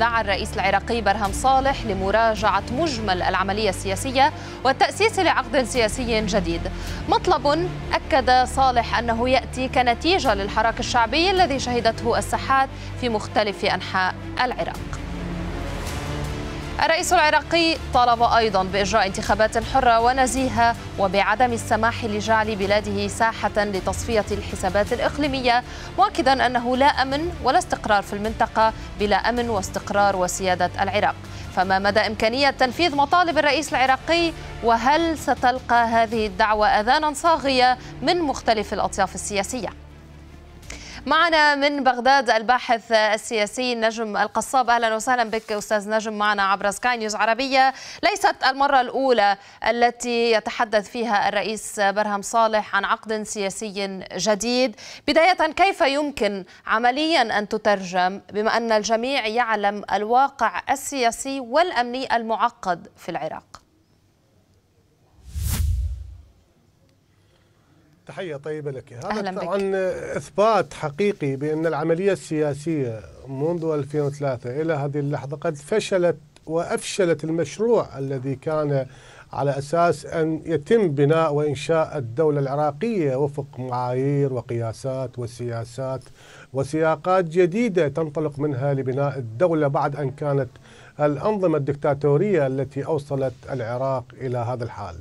دعا الرئيس العراقي برهم صالح لمراجعة مجمل العملية السياسية والتأسيس لعقد سياسي جديد مطلب أكد صالح أنه يأتي كنتيجة للحراك الشعبي الذي شهدته الساحات في مختلف أنحاء العراق الرئيس العراقي طالب أيضا بإجراء انتخابات حرة ونزيهة وبعدم السماح لجعل بلاده ساحة لتصفية الحسابات الإقليمية مؤكدا أنه لا أمن ولا استقرار في المنطقة بلا أمن واستقرار وسيادة العراق فما مدى إمكانية تنفيذ مطالب الرئيس العراقي وهل ستلقى هذه الدعوة أذانا صاغية من مختلف الأطياف السياسية؟ معنا من بغداد الباحث السياسي نجم القصاب اهلا وسهلا بك استاذ نجم معنا عبر سكاي نيوز عربيه ليست المره الاولى التي يتحدث فيها الرئيس برهم صالح عن عقد سياسي جديد بدايه كيف يمكن عمليا ان تترجم بما ان الجميع يعلم الواقع السياسي والامني المعقد في العراق تحية طيبة لك هذا طبعا إثبات حقيقي بأن العملية السياسية منذ 2003 إلى هذه اللحظة قد فشلت وأفشلت المشروع الذي كان على أساس أن يتم بناء وإنشاء الدولة العراقية وفق معايير وقياسات وسياسات وسياقات جديدة تنطلق منها لبناء الدولة بعد أن كانت الأنظمة الدكتاتورية التي أوصلت العراق إلى هذا الحال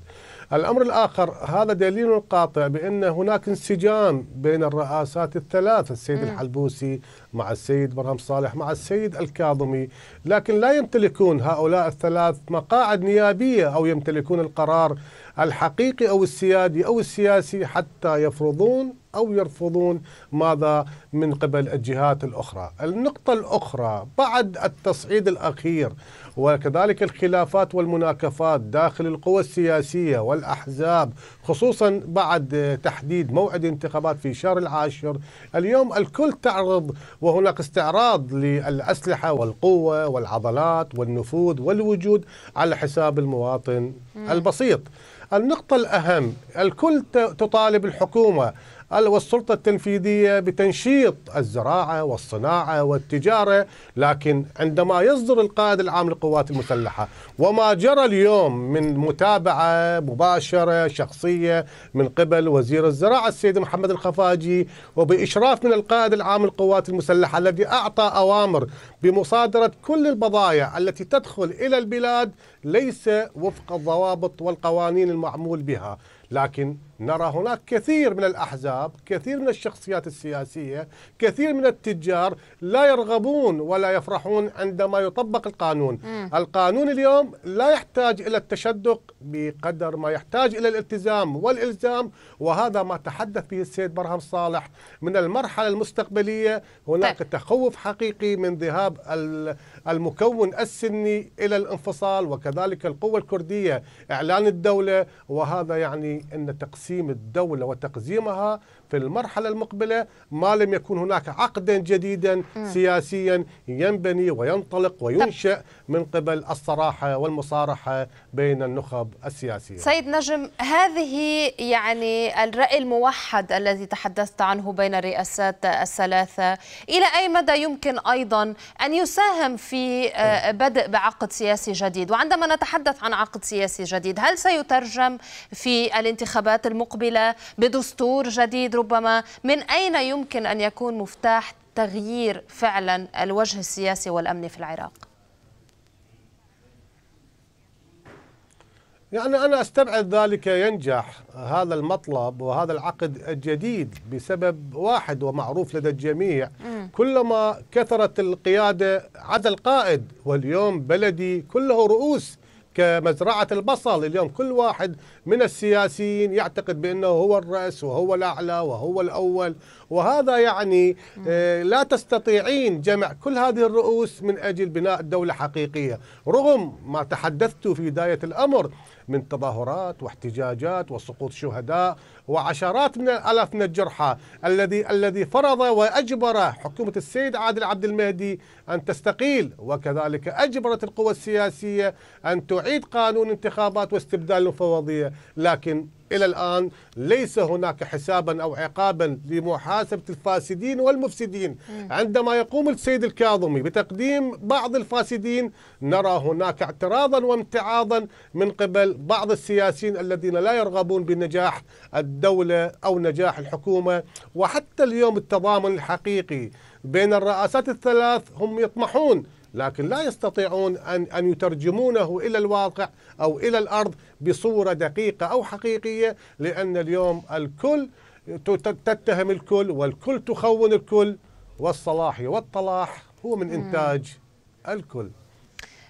الأمر الآخر هذا دليل قاطع بأن هناك انسجام بين الرئاسات الثلاثة السيد م. الحلبوسي مع السيد برهم صالح مع السيد الكاظمي لكن لا يمتلكون هؤلاء الثلاث مقاعد نيابية أو يمتلكون القرار الحقيقي أو السيادي أو السياسي حتى يفرضون أو يرفضون ماذا من قبل الجهات الأخرى النقطة الأخرى بعد التصعيد الأخير وكذلك الخلافات والمناكفات داخل القوى السياسية والأحزاب خصوصا بعد تحديد موعد انتخابات في شهر العاشر اليوم الكل تعرض وهناك استعراض للأسلحة والقوة والعضلات والنفوذ والوجود على حساب المواطن البسيط النقطة الأهم الكل تطالب الحكومة والسلطة التنفيذية بتنشيط الزراعة والصناعة والتجارة لكن عندما يصدر القائد العام للقوات المسلحة وما جرى اليوم من متابعة مباشرة شخصية من قبل وزير الزراعة السيد محمد الخفاجي وبإشراف من القائد العام للقوات المسلحة الذي أعطى أوامر بمصادرة كل البضائع التي تدخل إلى البلاد ليس وفق الضوابط والقوانين المعمول بها لكن نرى هناك كثير من الأحزاب كثير من الشخصيات السياسية كثير من التجار لا يرغبون ولا يفرحون عندما يطبق القانون م. القانون اليوم لا يحتاج إلى التشدق بقدر ما يحتاج إلى الالتزام والإلزام وهذا ما تحدث به السيد برهم صالح من المرحلة المستقبلية هناك طيب. تخوف حقيقي من ذهاب المكون السني إلى الانفصال وكذلك القوة الكردية إعلان الدولة وهذا يعني أن تقسيم تقسيم الدولة وتقزيمها في المرحلة المقبلة ما لم يكن هناك عقدا جديدا سياسيا ينبني وينطلق وينشأ من قبل الصراحة والمصارحة بين النخب السياسية سيد نجم هذه يعني الرأي الموحد الذي تحدثت عنه بين الرئاسات الثلاثة إلى أي مدى يمكن أيضا أن يساهم في آه، بدء بعقد سياسي جديد وعندما نتحدث عن عقد سياسي جديد هل سيترجم في الانتخابات المقبلة بدستور جديد ربما من أين يمكن أن يكون مفتاح تغيير فعلا الوجه السياسي والأمني في العراق يعني أنا أستبعد ذلك ينجح هذا المطلب وهذا العقد الجديد بسبب واحد ومعروف لدى الجميع م. كلما كثرت القيادة عدا القائد واليوم بلدي كله رؤوس كمزرعة البصل اليوم كل واحد من السياسيين يعتقد بأنه هو الرأس وهو الأعلى وهو الأول وهذا يعني آه، لا تستطيعين جمع كل هذه الرؤوس من أجل بناء دولة حقيقية رغم ما تحدثت في بداية الأمر من تظاهرات واحتجاجات وسقوط شهداء وعشرات من الالاف من الجرحى الذي الذي فرض واجبر حكومه السيد عادل عبد المهدي ان تستقيل وكذلك اجبرت القوى السياسيه ان تعيد قانون انتخابات واستبدال المفوضيه لكن إلى الآن ليس هناك حسابا أو عقابا لمحاسبة الفاسدين والمفسدين عندما يقوم السيد الكاظمي بتقديم بعض الفاسدين نرى هناك اعتراضا وامتعاضا من قبل بعض السياسيين الذين لا يرغبون بنجاح الدولة أو نجاح الحكومة وحتى اليوم التضامن الحقيقي بين الرئاسات الثلاث هم يطمحون لكن لا يستطيعون أن, أن يترجمونه إلى الواقع أو إلى الأرض بصورة دقيقة أو حقيقية لأن اليوم الكل تتهم الكل والكل تخون الكل والصلاح والطلاح هو من إنتاج الكل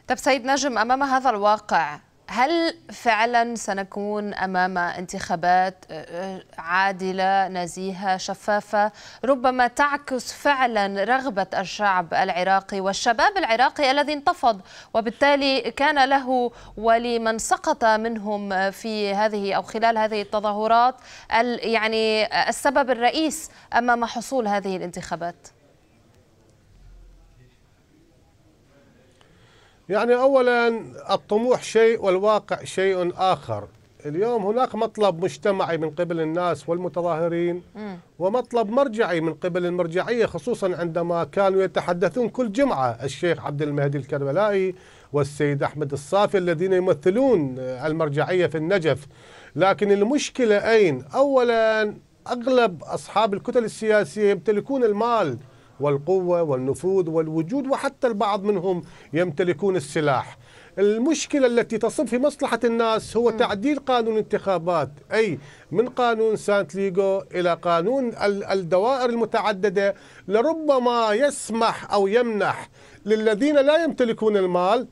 طب سيد نجم أمام هذا الواقع هل فعلا سنكون امام انتخابات آه، آه، عادله نزيهه شفافه ربما تعكس فعلا رغبه الشعب العراقي والشباب العراقي الذي انتفض وبالتالي كان له ولمن سقط منهم في هذه او خلال هذه التظاهرات يعني آه، السبب الرئيس امام حصول هذه الانتخابات يعني أولا الطموح شيء والواقع شيء آخر اليوم هناك مطلب مجتمعي من قبل الناس والمتظاهرين ومطلب مرجعي من قبل المرجعية خصوصا عندما كانوا يتحدثون كل جمعة الشيخ عبد المهدي الكربلائي والسيد أحمد الصافي الذين يمثلون المرجعية في النجف لكن المشكلة أين؟ أولا أغلب أصحاب الكتل السياسية يمتلكون المال والقوة والنفوذ والوجود وحتى البعض منهم يمتلكون السلاح المشكلة التي تصب في مصلحة الناس هو م. تعديل قانون الانتخابات أي من قانون سانت ليغو إلى قانون الدوائر المتعددة لربما يسمح أو يمنح للذين لا يمتلكون المال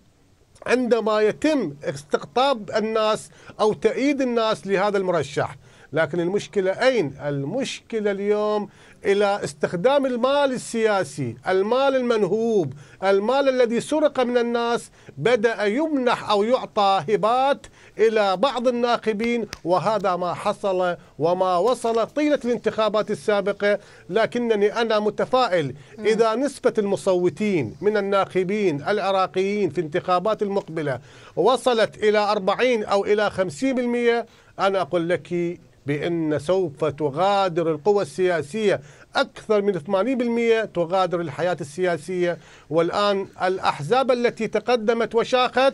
عندما يتم استقطاب الناس أو تأييد الناس لهذا المرشح لكن المشكلة أين؟ المشكلة اليوم إلى استخدام المال السياسي المال المنهوب المال الذي سرق من الناس بدأ يمنح أو يعطى هبات إلى بعض الناخبين وهذا ما حصل وما وصل طيلة الانتخابات السابقة لكنني أنا متفائل نعم. إذا نسبة المصوتين من الناخبين العراقيين في الانتخابات المقبلة وصلت إلى 40 أو إلى 50% أنا أقول لك بأن سوف تغادر القوى السياسية أكثر من 80% تغادر الحياة السياسية والآن الأحزاب التي تقدمت وشاخت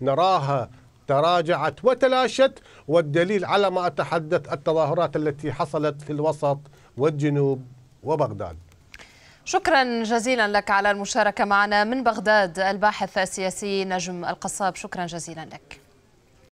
نراها تراجعت وتلاشت والدليل على ما أتحدث التظاهرات التي حصلت في الوسط والجنوب وبغداد شكرا جزيلا لك على المشاركة معنا من بغداد الباحث السياسي نجم القصاب شكرا جزيلا لك